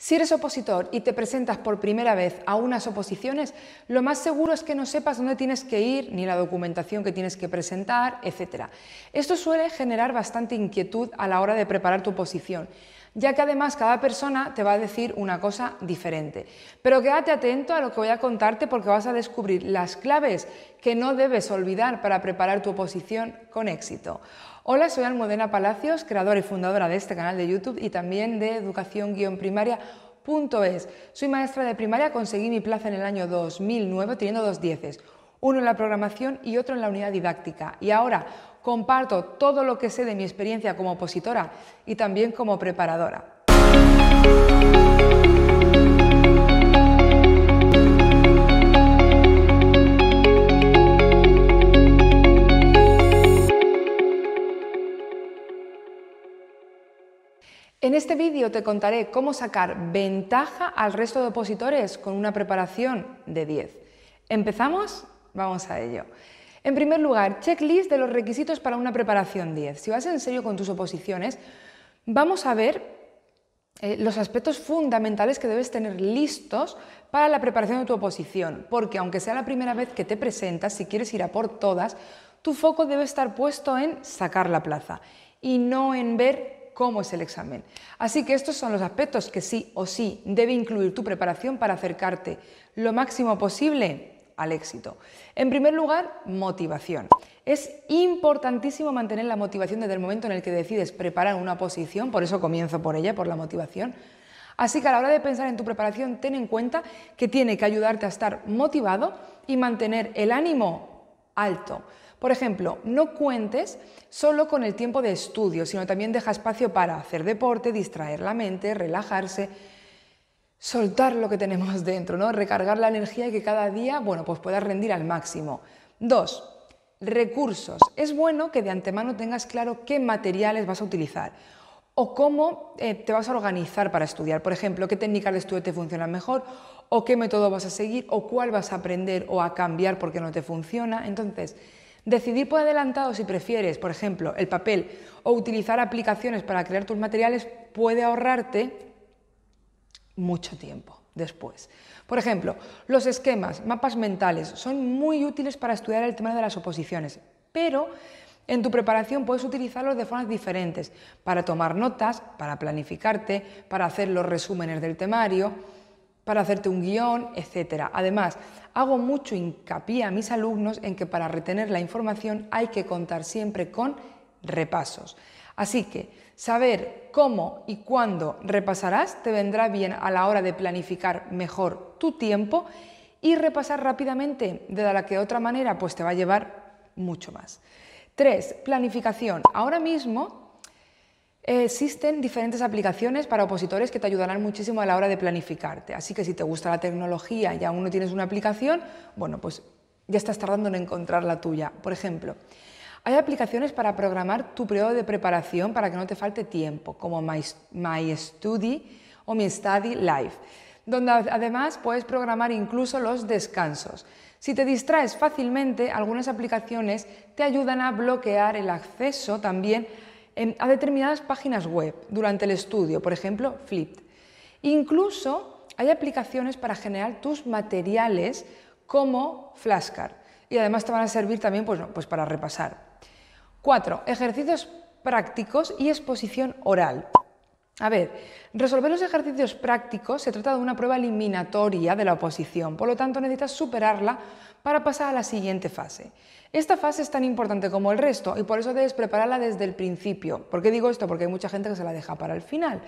Si eres opositor y te presentas por primera vez a unas oposiciones, lo más seguro es que no sepas dónde tienes que ir, ni la documentación que tienes que presentar, etc. Esto suele generar bastante inquietud a la hora de preparar tu oposición, ya que además cada persona te va a decir una cosa diferente. Pero quédate atento a lo que voy a contarte porque vas a descubrir las claves que no debes olvidar para preparar tu oposición con éxito. Hola, soy Almudena Palacios, creadora y fundadora de este canal de YouTube y también de educación-primaria.es. Soy maestra de primaria, conseguí mi plaza en el año 2009 teniendo dos dieces, uno en la programación y otro en la unidad didáctica. Y ahora comparto todo lo que sé de mi experiencia como opositora y también como preparadora. En este vídeo te contaré cómo sacar ventaja al resto de opositores con una preparación de 10. ¿Empezamos? Vamos a ello. En primer lugar, checklist de los requisitos para una preparación 10. Si vas en serio con tus oposiciones, vamos a ver eh, los aspectos fundamentales que debes tener listos para la preparación de tu oposición, porque aunque sea la primera vez que te presentas, si quieres ir a por todas, tu foco debe estar puesto en sacar la plaza y no en ver cómo es el examen. Así que estos son los aspectos que sí o sí debe incluir tu preparación para acercarte lo máximo posible al éxito. En primer lugar, motivación. Es importantísimo mantener la motivación desde el momento en el que decides preparar una posición, por eso comienzo por ella, por la motivación. Así que a la hora de pensar en tu preparación, ten en cuenta que tiene que ayudarte a estar motivado y mantener el ánimo alto. Por ejemplo, no cuentes solo con el tiempo de estudio, sino también deja espacio para hacer deporte, distraer la mente, relajarse, soltar lo que tenemos dentro, Recargar la energía y que cada día, bueno, pues puedas rendir al máximo. Dos, recursos. Es bueno que de antemano tengas claro qué materiales vas a utilizar o cómo eh, te vas a organizar para estudiar. Por ejemplo, qué técnicas de estudio te funciona mejor, o qué método vas a seguir, o cuál vas a aprender o a cambiar porque no te funciona. Entonces, Decidir por adelantado si prefieres, por ejemplo, el papel o utilizar aplicaciones para crear tus materiales puede ahorrarte mucho tiempo después. Por ejemplo, los esquemas, mapas mentales, son muy útiles para estudiar el tema de las oposiciones, pero en tu preparación puedes utilizarlos de formas diferentes, para tomar notas, para planificarte, para hacer los resúmenes del temario, para hacerte un guión, etcétera. Además, hago mucho hincapié a mis alumnos en que para retener la información hay que contar siempre con repasos. Así que saber cómo y cuándo repasarás te vendrá bien a la hora de planificar mejor tu tiempo y repasar rápidamente, de la que de otra manera pues te va a llevar mucho más. 3. Planificación. Ahora mismo eh, existen diferentes aplicaciones para opositores que te ayudarán muchísimo a la hora de planificarte. Así que si te gusta la tecnología y aún no tienes una aplicación, bueno, pues ya estás tardando en encontrar la tuya. Por ejemplo, hay aplicaciones para programar tu periodo de preparación para que no te falte tiempo, como My, Study o My Study Life, donde además puedes programar incluso los descansos. Si te distraes fácilmente, algunas aplicaciones te ayudan a bloquear el acceso también a determinadas páginas web durante el estudio, por ejemplo, Flipped. Incluso hay aplicaciones para generar tus materiales como flashcard y además te van a servir también pues, pues para repasar. 4. Ejercicios prácticos y exposición oral. A ver, resolver los ejercicios prácticos se trata de una prueba eliminatoria de la oposición, por lo tanto necesitas superarla para pasar a la siguiente fase. Esta fase es tan importante como el resto y por eso debes prepararla desde el principio. ¿Por qué digo esto? Porque hay mucha gente que se la deja para el final.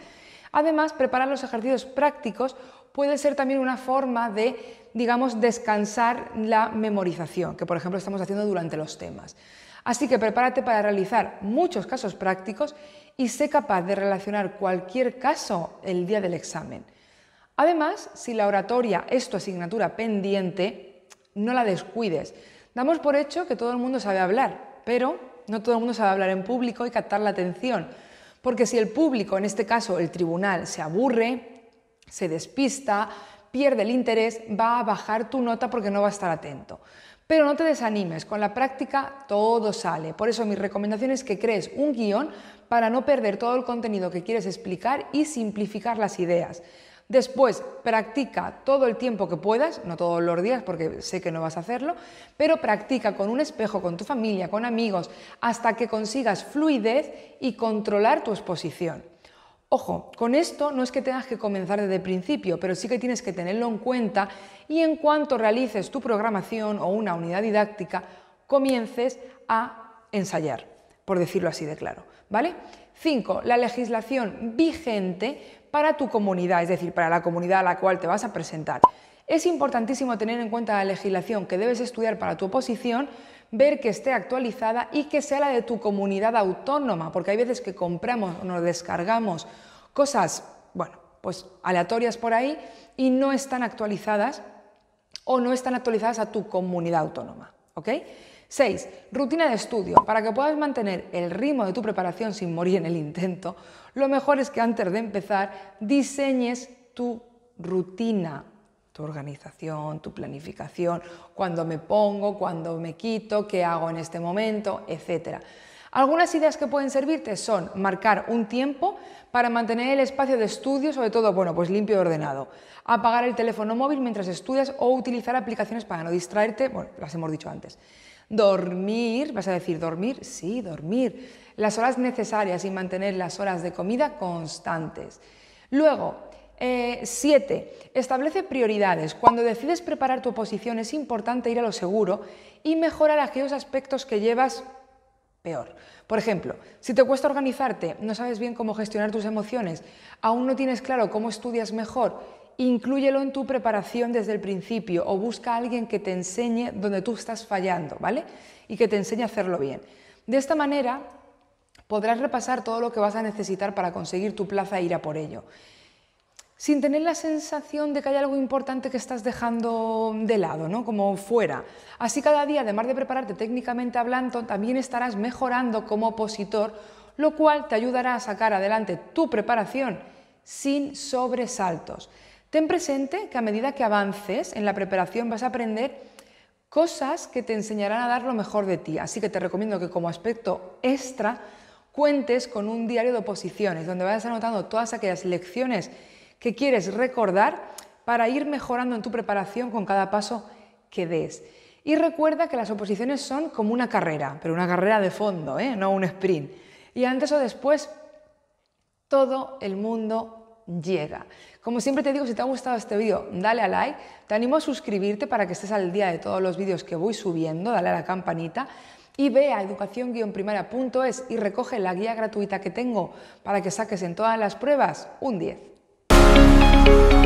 Además, preparar los ejercicios prácticos puede ser también una forma de, digamos, descansar la memorización, que por ejemplo estamos haciendo durante los temas. Así que prepárate para realizar muchos casos prácticos y sé capaz de relacionar cualquier caso el día del examen. Además, si la oratoria es tu asignatura pendiente, no la descuides. Damos por hecho que todo el mundo sabe hablar, pero no todo el mundo sabe hablar en público y captar la atención. Porque si el público, en este caso el tribunal, se aburre, se despista, pierde el interés, va a bajar tu nota porque no va a estar atento. Pero no te desanimes, con la práctica todo sale. Por eso mi recomendación es que crees un guión para no perder todo el contenido que quieres explicar y simplificar las ideas. Después, practica todo el tiempo que puedas, no todos los días porque sé que no vas a hacerlo, pero practica con un espejo, con tu familia, con amigos, hasta que consigas fluidez y controlar tu exposición. Ojo, con esto no es que tengas que comenzar desde el principio, pero sí que tienes que tenerlo en cuenta y en cuanto realices tu programación o una unidad didáctica, comiences a ensayar, por decirlo así de claro, ¿vale? 5. La legislación vigente para tu comunidad, es decir, para la comunidad a la cual te vas a presentar. Es importantísimo tener en cuenta la legislación que debes estudiar para tu oposición, ver que esté actualizada y que sea la de tu comunidad autónoma, porque hay veces que compramos o nos descargamos cosas, bueno, pues aleatorias por ahí y no están actualizadas o no están actualizadas a tu comunidad autónoma, ¿ok? 6. Rutina de estudio. Para que puedas mantener el ritmo de tu preparación sin morir en el intento, lo mejor es que antes de empezar diseñes tu rutina organización, tu planificación, cuándo me pongo, cuándo me quito, qué hago en este momento, etc. Algunas ideas que pueden servirte son marcar un tiempo para mantener el espacio de estudio, sobre todo, bueno, pues limpio y ordenado. Apagar el teléfono móvil mientras estudias o utilizar aplicaciones para no distraerte, bueno, las hemos dicho antes. Dormir, vas a decir dormir, sí, dormir. Las horas necesarias y mantener las horas de comida constantes. Luego, 7 eh, establece prioridades. Cuando decides preparar tu oposición es importante ir a lo seguro y mejorar aquellos aspectos que llevas peor. Por ejemplo, si te cuesta organizarte, no sabes bien cómo gestionar tus emociones, aún no tienes claro cómo estudias mejor, inclúyelo en tu preparación desde el principio o busca a alguien que te enseñe donde tú estás fallando, ¿vale? Y que te enseñe a hacerlo bien. De esta manera podrás repasar todo lo que vas a necesitar para conseguir tu plaza e ir a por ello sin tener la sensación de que hay algo importante que estás dejando de lado, ¿no? como fuera. Así cada día, además de prepararte técnicamente hablando, también estarás mejorando como opositor, lo cual te ayudará a sacar adelante tu preparación sin sobresaltos. Ten presente que a medida que avances en la preparación vas a aprender cosas que te enseñarán a dar lo mejor de ti. Así que te recomiendo que como aspecto extra cuentes con un diario de oposiciones, donde vayas anotando todas aquellas lecciones que quieres recordar para ir mejorando en tu preparación con cada paso que des. Y recuerda que las oposiciones son como una carrera, pero una carrera de fondo, ¿eh? no un sprint. Y antes o después, todo el mundo llega. Como siempre te digo, si te ha gustado este vídeo, dale a like. Te animo a suscribirte para que estés al día de todos los vídeos que voy subiendo, dale a la campanita. Y ve a educación-primaria.es y recoge la guía gratuita que tengo para que saques en todas las pruebas un 10. Thank you.